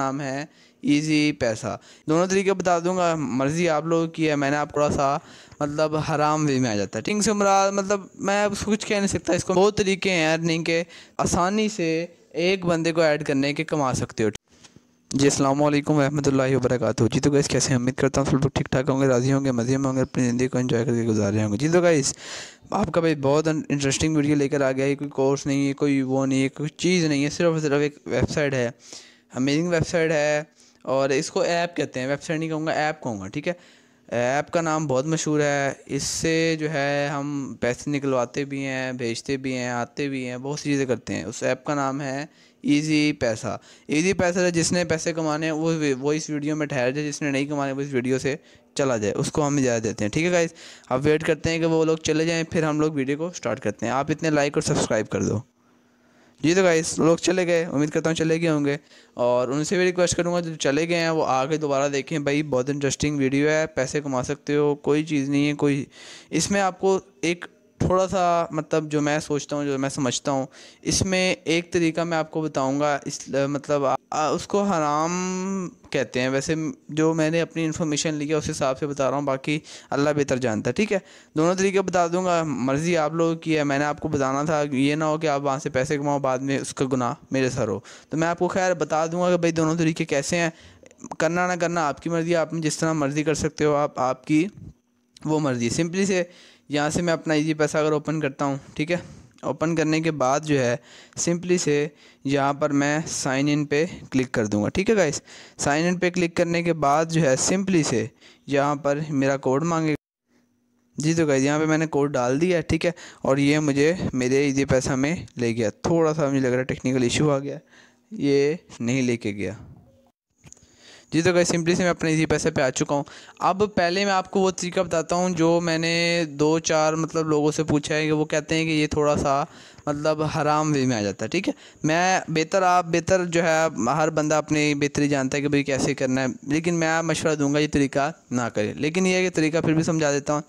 नाम है इजी पैसा दोनों तरीके बता दूंगा मर्ज़ी आप लोगों की है मैंने आप थोड़ा सा मतलब हराम वे में आ जाता है ठीक से मुराद मतलब मैं कुछ कह नहीं सकता इसको बहुत तरीके हैं अर्निंग के आसानी से एक बंदे को ऐड करने के कमा सकते हो जी अल्लाम वरहमल वरक जी तो गाइस कैसे उम्मीद करता हूँ सब लोग ठीक ठाक होंगे राज़ी होंगे मज़े में होंगे अपनी ज़िंदगी को एंजॉय करके गुजार रहे होंगे जी तो गाइस आपका भाई बहुत इंटरेस्टिंग वीडियो लेकर आ गया है कोई कोर्स नहीं है कोई वो नहीं है कोई चीज़ नहीं है सिर्फ सिर्फ एक वेबसाइट है अमेजिंग वेबसाइट है और इसको ऐप कहते हैं वेबसाइट नहीं कहूँगा ऐप कहूँगा ठीक है ऐप का नाम बहुत मशहूर है इससे जो है हम पैसे निकलवाते भी हैं भेजते भी हैं आते भी हैं बहुत सी चीज़ें करते हैं उस ऐप का नाम है इजी पैसा इजी पैसा से जिसने पैसे कमाने हैं वो वो इस वीडियो में ठहर जाए जिसने नहीं कमाने वो इस वीडियो से चला जाए उसको हम इजाज़त देते हैं ठीक है गाइज अब वेट करते हैं कि वो लोग चले जाएँ फिर हम लोग वीडियो को स्टार्ट करते हैं आप इतने लाइक और सब्सक्राइब कर दो जी तो गाइस लोग चले गए उम्मीद करता हूँ चले गए होंगे और उनसे भी रिक्वेस्ट करूँगा जो चले गए हैं वो आगे दोबारा देखें भाई बहुत इंटरेस्टिंग वीडियो है पैसे कमा सकते हो कोई चीज़ नहीं है कोई इसमें आपको एक थोड़ा सा मतलब जो मैं सोचता हूँ जो मैं समझता हूँ इसमें एक तरीका मैं आपको बताऊँगा इस मतलब आ, उसको हराम कहते हैं वैसे जो मैंने अपनी इन्फॉर्मेशन ली है उस हिसाब से बता रहा हूँ बाकी अल्लाह बेहतर जानता है ठीक है दोनों तरीके बता दूंगा मर्ज़ी आप लोगों की है मैंने आपको बताना था ये ना हो कि आप वहाँ से पैसे कमाओ बाद में उसका गुनाह मेरे सर हो तो मैं आपको खैर बता दूंगा कि भाई दोनों तरीके कैसे हैं करना ना करना आपकी मर्ज़ी आप जिस तरह मर्ज़ी कर सकते हो आप आपकी वो मर्ज़ी सिंपली से यहाँ से मैं अपना ईजी पैसा अगर ओपन करता हूँ ठीक है ओपन करने के बाद जो है सिंपली से यहाँ पर मैं साइन इन पे क्लिक कर दूँगा ठीक है गाइस साइन इन पे क्लिक करने के बाद जो है सिंपली से यहाँ पर मेरा कोड मांगे जी तो गाइज यहाँ पे मैंने कोड डाल दिया है ठीक है और ये मुझे मेरे ये पैसा में ले गया थोड़ा सा मुझे लग रहा है टेक्निकल इशू आ गया ये नहीं लेके गया जी तो गई सिंपली से मैं अपने इसी पैसे पे आ चुका हूँ अब पहले मैं आपको वो तरीका बताता हूँ जो मैंने दो चार मतलब लोगों से पूछा है कि वो कहते हैं कि ये थोड़ा सा मतलब हराम वे में आ जाता है ठीक है मैं बेहतर आप बेहतर जो है हर बंदा अपनी बेहतरी जानता है कि भाई कैसे करना है लेकिन मैं मशवरा दूंगा ये तरीका ना करें लेकिन ये कि तरीका फिर भी समझा देता हूँ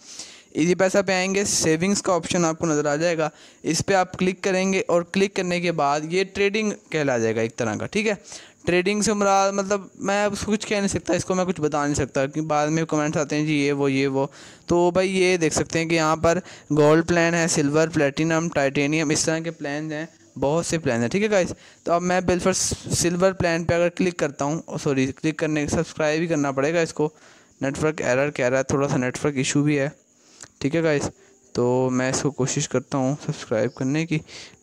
इजी पैसा पे आएंगे सेविंग्स का ऑप्शन आपको नज़र आ जाएगा इस पर आप क्लिक करेंगे और क्लिक करने के बाद ये ट्रेडिंग कहला जाएगा एक तरह का ठीक है ट्रेडिंग से मुराद मतलब मैं अब कुछ कह नहीं सकता इसको मैं कुछ बता नहीं सकता कि बाद में कमेंट्स आते हैं जी ये वो ये वो तो भाई ये देख सकते हैं कि यहाँ पर गोल्ड प्लान है सिल्वर प्लेटिनम टाइटेनियम इस तरह के प्लान हैं बहुत से प्लान हैं ठीक है गाइस तो अब मैं बिल्फर सिल्वर प्लान पर अगर क्लिक करता हूँ सॉरी oh, क्लिक करने सब्सक्राइब ही करना पड़ेगा इसको नेटवर्क एरर कह रहा है थोड़ा सा नेटवर्क इशू भी है ठीक है गाइस तो मैं इसको कोशिश करता हूँ सब्सक्राइब करने की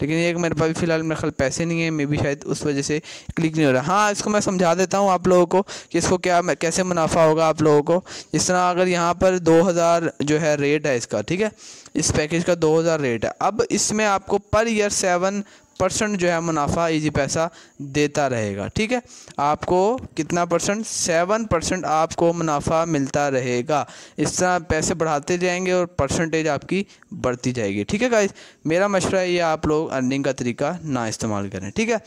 लेकिन ये मेरे पास फ़िलहाल मेरे ख्याल पैसे नहीं है मे भी शायद उस वजह से क्लिक नहीं हो रहा हाँ इसको मैं समझा देता हूँ आप लोगों को कि इसको क्या कैसे मुनाफा होगा आप लोगों को जिस तरह अगर यहाँ पर 2000 जो है रेट है इसका ठीक है इस पैकेज का 2000 रेट है अब इसमें आपको पर ईयर सेवन परसेंट जो है मुनाफा इजी पैसा देता रहेगा ठीक है आपको कितना परसेंट सेवन परसेंट आपको मुनाफा मिलता रहेगा इस तरह पैसे बढ़ाते जाएंगे और परसेंटेज आपकी बढ़ती जाएगी ठीक है गाइज मेरा मशवरा ये आप लोग अर्निंग का तरीका ना इस्तेमाल करें ठीक है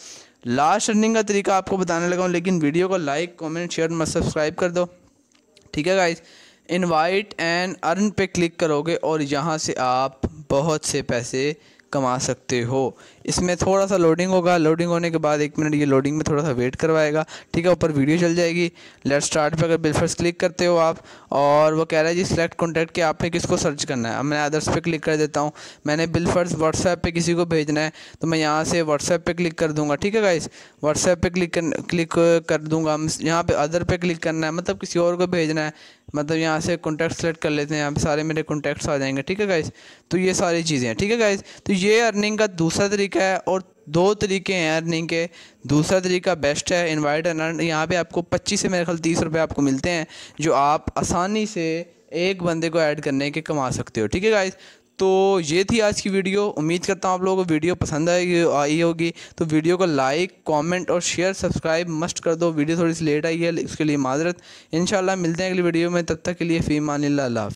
लास्ट अर्निंग का तरीका आपको बताने लगा हूँ लेकिन वीडियो को लाइक कॉमेंट शेयर मत सब्सक्राइब कर दो ठीक है गाइज इन्वाइट एंड अर्न पे क्लिक करोगे और यहाँ से आप बहुत से पैसे कमा सकते हो इसमें थोड़ा सा लोडिंग होगा लोडिंग होने के बाद एक मिनट ये लोडिंग में थोड़ा सा वेट करवाएगा ठीक है ऊपर वीडियो चल जाएगी लेट स्टार्ट पे अगर बिलफर्स क्लिक करते हो आप और वो कह रहा है जी सिलेक्ट कॉन्टैक्ट कि आपने किसको सर्च करना है अब मैं अदर्स पे क्लिक कर देता हूँ मैंने बिलफर्स व्हाट्सएप पर किसी को भेजना है तो मैं यहाँ से व्हाट्सएप पर क्लिक कर दूँगा ठीक है गाइस व्हाट्सएप पर क्लिक कर क्लिक कर दूँगा यहाँ पर अदर पर क्लिक करना है मतलब किसी और को भेजना है मतलब यहाँ से कॉन्टैक्ट सेलेक्ट कर लेते हैं यहाँ सारे मेरे कॉन्टैक्ट्स आ जाएंगे ठीक है गाइस तो ये सारी चीज़ें हैं ठीक है गाइस तो ये अर्निंग का दूसरा तरीका है और दो तरीके हैं अर्निंग के दूसरा तरीका बेस्ट है इन्वाइट अर्न यहाँ पे आपको 25 से मेरे ख्याल तीस रुपये आपको मिलते हैं जो आप आसानी से एक बंदे को ऐड करने के कमा सकते हो ठीक है गाइज तो ये थी आज की वीडियो उम्मीद करता हूँ आप लोगों को वीडियो पसंद आएगी आई होगी तो वीडियो को लाइक कमेंट और शेयर सब्सक्राइब मस्ट कर दो वीडियो थोड़ी सी लेट आई है उसके लिए माजरत इन मिलते हैं अगली वीडियो में तब तक के लिए फ़ी मान ला